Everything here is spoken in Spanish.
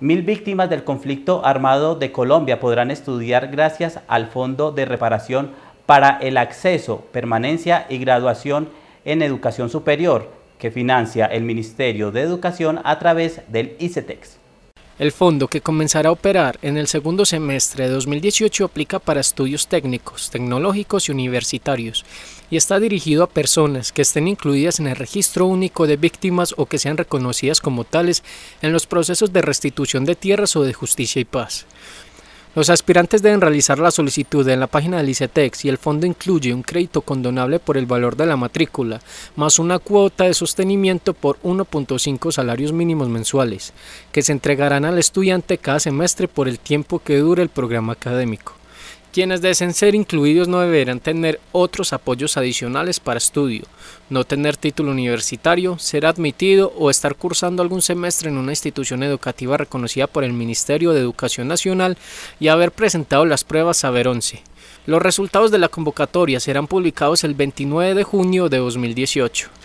Mil víctimas del conflicto armado de Colombia podrán estudiar gracias al Fondo de Reparación para el Acceso, Permanencia y Graduación en Educación Superior, que financia el Ministerio de Educación a través del ICETEX. El fondo que comenzará a operar en el segundo semestre de 2018 aplica para estudios técnicos, tecnológicos y universitarios y está dirigido a personas que estén incluidas en el registro único de víctimas o que sean reconocidas como tales en los procesos de restitución de tierras o de justicia y paz. Los aspirantes deben realizar la solicitud en la página del ICETEX y el fondo incluye un crédito condonable por el valor de la matrícula, más una cuota de sostenimiento por 1.5 salarios mínimos mensuales, que se entregarán al estudiante cada semestre por el tiempo que dure el programa académico. Quienes deseen ser incluidos no deberán tener otros apoyos adicionales para estudio, no tener título universitario, ser admitido o estar cursando algún semestre en una institución educativa reconocida por el Ministerio de Educación Nacional y haber presentado las pruebas Saber 11. Los resultados de la convocatoria serán publicados el 29 de junio de 2018.